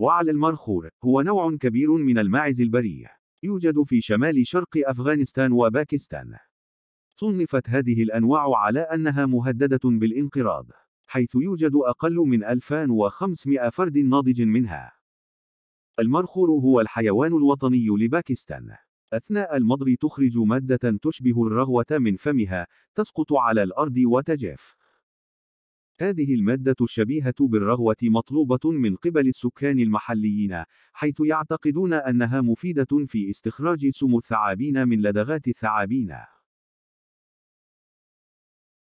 وعلى المرخور هو نوع كبير من الماعز البري يوجد في شمال شرق أفغانستان وباكستان صنفت هذه الأنواع على أنها مهددة بالانقراض حيث يوجد أقل من 2500 فرد ناضج منها المرخور هو الحيوان الوطني لباكستان أثناء المضغ تخرج مادة تشبه الرغوة من فمها تسقط على الأرض وتجف هذه المادة الشبيهة بالرغوة مطلوبة من قبل السكان المحليين، حيث يعتقدون أنها مفيدة في استخراج سم الثعابين من لدغات الثعابين.